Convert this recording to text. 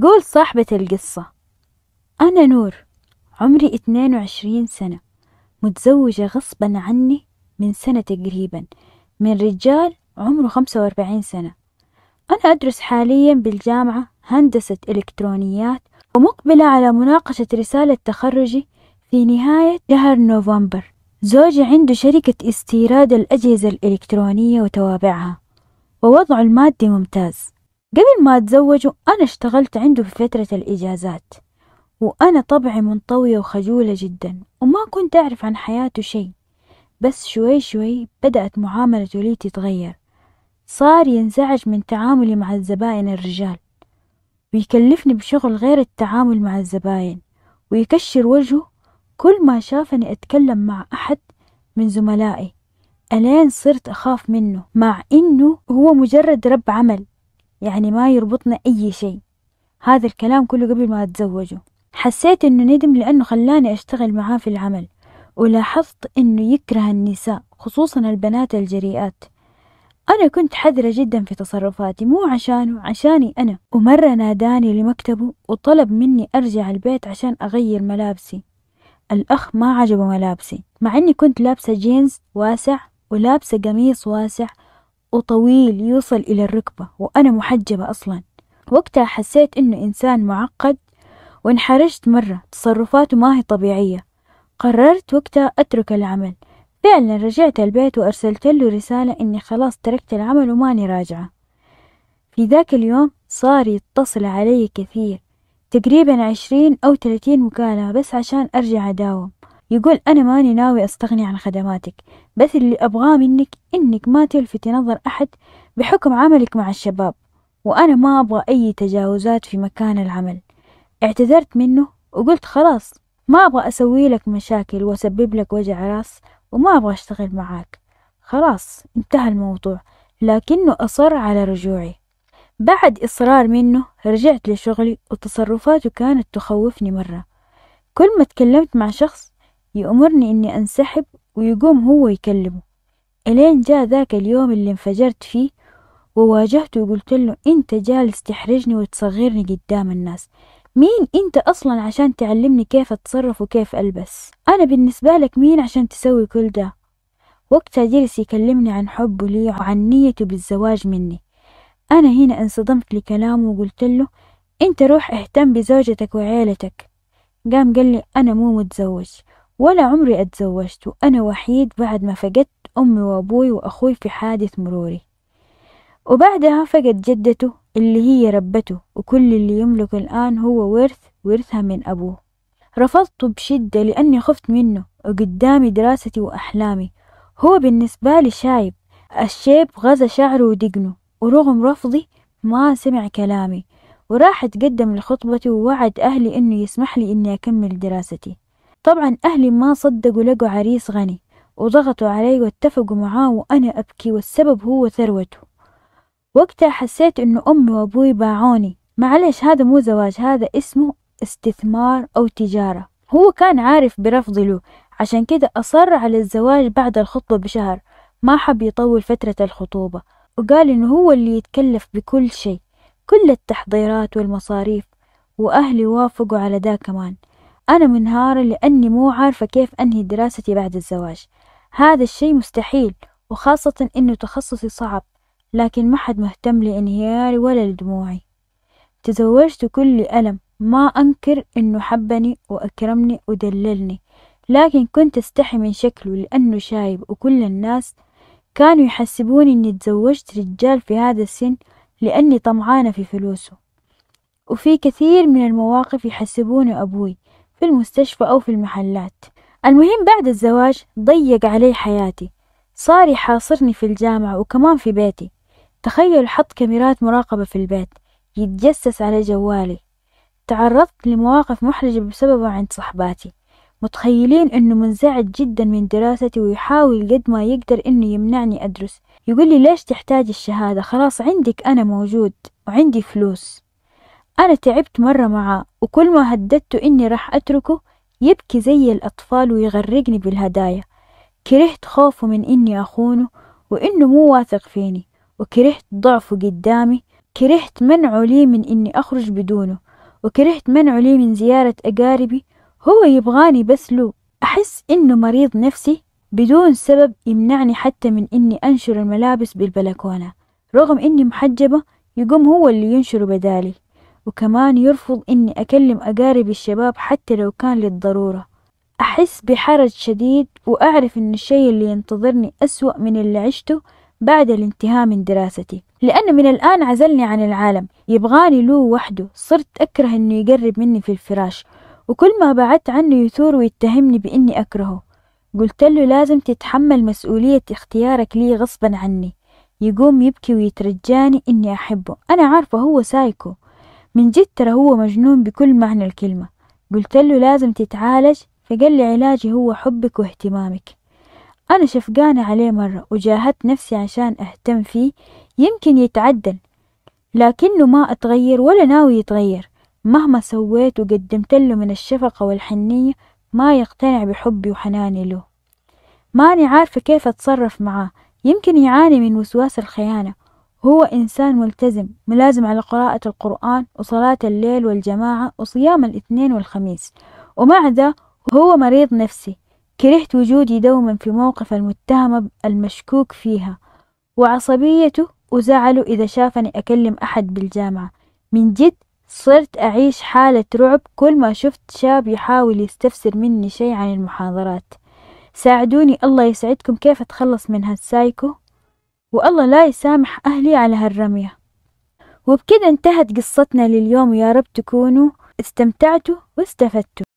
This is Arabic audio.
تقول صاحبة القصة أنا نور عمري اثنين وعشرين سنة متزوجة غصبا عني من سنة تقريبا من رجال عمره خمسة وأربعين سنة أنا أدرس حاليا بالجامعة هندسة إلكترونيات ومقبلة على مناقشة رسالة تخرجي في نهاية شهر نوفمبر زوجي عنده شركة استيراد الأجهزة الإلكترونية وتوابعها ووضعه المادي ممتاز قبل ما أتزوجوا أنا اشتغلت عنده في فترة الإجازات وأنا طبعي منطوية وخجولة جدا وما كنت أعرف عن حياته شيء بس شوي شوي بدأت معاملته لي تتغير صار ينزعج من تعاملي مع الزبائن الرجال ويكلفني بشغل غير التعامل مع الزباين ويكشر وجهه كل ما شافني أتكلم مع أحد من زملائي ألين صرت أخاف منه مع إنه هو مجرد رب عمل يعني ما يربطنا أي شيء هذا الكلام كله قبل ما أتزوجه حسيت إنه ندم لأنه خلاني أشتغل معاه في العمل ولاحظت إنه يكره النساء خصوصا البنات الجريئات أنا كنت حذرة جدا في تصرفاتي مو عشانه عشاني أنا ومرة ناداني لمكتبه وطلب مني أرجع البيت عشان أغير ملابسي الأخ ما عجبه ملابسي مع إني كنت لابسة جينز واسع ولابسة قميص واسع وطويل يوصل إلى الركبة وأنا محجبة أصلا وقتها حسيت إنه إنسان معقد وانحرجت مرة تصرفاته ما هي طبيعية قررت وقتها أترك العمل فعلا رجعت البيت وأرسلت له رسالة إني خلاص تركت العمل وماني راجعة في ذاك اليوم صار يتصل علي كثير تقريبا عشرين أو ثلاثين مكالمة بس عشان أرجع أداوم يقول أنا ماني ناوي أستغني عن خدماتك بس اللي أبغاه منك إنك ما تلفتي نظر أحد بحكم عملك مع الشباب وأنا ما أبغى أي تجاوزات في مكان العمل اعتذرت منه وقلت خلاص ما أبغى أسوي لك مشاكل وأسبب لك وجع راس وما أبغى أشتغل معاك خلاص انتهى الموضوع لكنه أصر على رجوعي بعد إصرار منه رجعت لشغلي وتصرفاته كانت تخوفني مرة كل ما تكلمت مع شخص يأمرني إني أنسحب ويقوم هو يكلمه إلين جاء ذاك اليوم اللي انفجرت فيه وواجهته وقلت له أنت جالس تحرجني وتصغرني قدام الناس مين أنت أصلا عشان تعلمني كيف أتصرف وكيف ألبس أنا بالنسبة لك مين عشان تسوي كل ده وقتها جلس يكلمني عن حبه لي وعن نيته بالزواج مني أنا هنا انصدمت لكلامه وقلت له أنت روح اهتم بزوجتك وعيلتك قام قال لي أنا مو متزوج ولا عمري أتزوجت وأنا وحيد بعد ما فقدت أمي وأبوي وأخوي في حادث مروري وبعدها فقد جدته اللي هي ربته وكل اللي يملك الآن هو ورث ورثها من أبوه رفضته بشدة لأني خفت منه وقدامي دراستي وأحلامي هو بالنسبة لي شايب الشيب غزا شعره ودقنه ورغم رفضي ما سمع كلامي وراح أتقدم لخطبتي ووعد أهلي إنه يسمح لي إني أكمل دراستي طبعا أهلي ما صدقوا لقوا عريس غني وضغطوا علي واتفقوا معاه وأنا أبكي والسبب هو ثروته وقتها حسيت إنه أمي وأبوي باعوني معلش هذا مو زواج هذا اسمه استثمار أو تجارة هو كان عارف برفضي له عشان كده أصر على الزواج بعد الخطبة بشهر ما حب يطول فترة الخطوبة وقال إنه هو اللي يتكلف بكل شيء كل التحضيرات والمصاريف وأهلي وافقوا على ده كمان أنا منهارة لأني مو عارفة كيف أنهي دراستي بعد الزواج هذا الشي مستحيل وخاصة إنه تخصصي صعب لكن ما حد مهتم لانهياري ولا لدموعي تزوجت كل ألم ما أنكر إنه حبني وأكرمني ودللني لكن كنت أستحي من شكله لأنه شايب وكل الناس كانوا يحسبوني إني تزوجت رجال في هذا السن لأني طمعانة في فلوسه وفي كثير من المواقف يحسبوني أبوي في المستشفى أو في المحلات المهم بعد الزواج ضيق علي حياتي صار يحاصرني في الجامعة وكمان في بيتي تخيل حط كاميرات مراقبة في البيت يتجسس على جوالي تعرضت لمواقف محرجة بسببه عند صحباتي متخيلين انه منزعج جدا من دراستي ويحاول قد ما يقدر انه يمنعني ادرس يقول لي ليش تحتاج الشهادة خلاص عندك انا موجود وعندي فلوس انا تعبت مرة معاه وكل ما هددته إني راح أتركه يبكي زي الأطفال ويغرقني بالهدايا كرهت خوفه من إني أخونه وإنه مو واثق فيني وكرهت ضعفه قدامي كرهت منعه لي من إني أخرج بدونه وكرهت منعه لي من زيارة أقاربي هو يبغاني بس له أحس إنه مريض نفسي بدون سبب يمنعني حتى من إني أنشر الملابس بالبلكونة رغم إني محجبة يقوم هو اللي ينشره بدالي وكمان يرفض إني أكلم أقارب الشباب حتى لو كان للضرورة أحس بحرج شديد وأعرف إن الشي اللي ينتظرني أسوأ من اللي عشته بعد الانتهاء من دراستي لأنه من الآن عزلني عن العالم يبغاني له وحده صرت أكره إنه يقرب مني في الفراش وكل ما بعدت عنه يثور ويتهمني بإني أكرهه قلت له لازم تتحمل مسؤولية اختيارك لي غصبا عني يقوم يبكي ويترجاني إني أحبه أنا عارفة هو سايكو من جد ترى هو مجنون بكل معنى الكلمة قلت له لازم تتعالج فقال لي علاجي هو حبك واهتمامك أنا شفقانة عليه مرة وجاهدت نفسي عشان أهتم فيه يمكن يتعدل لكنه ما أتغير ولا ناوي يتغير مهما سويت وقدمت له من الشفقة والحنية ما يقتنع بحبي وحناني له ماني عارفة كيف أتصرف معاه يمكن يعاني من وسواس الخيانة هو إنسان ملتزم ملازم على قراءة القرآن وصلاة الليل والجماعة وصيام الاثنين والخميس ومع ذا هو مريض نفسي كرهت وجودي دوما في موقف المتهمة المشكوك فيها وعصبيته وزعله إذا شافني أكلم أحد بالجامعة من جد صرت أعيش حالة رعب كل ما شفت شاب يحاول يستفسر مني شيء عن المحاضرات ساعدوني الله يسعدكم كيف أتخلص من هالسايكو والله لا يسامح أهلي على هالرمية وبكذا انتهت قصتنا لليوم يا رب تكونوا استمتعتوا واستفدتوا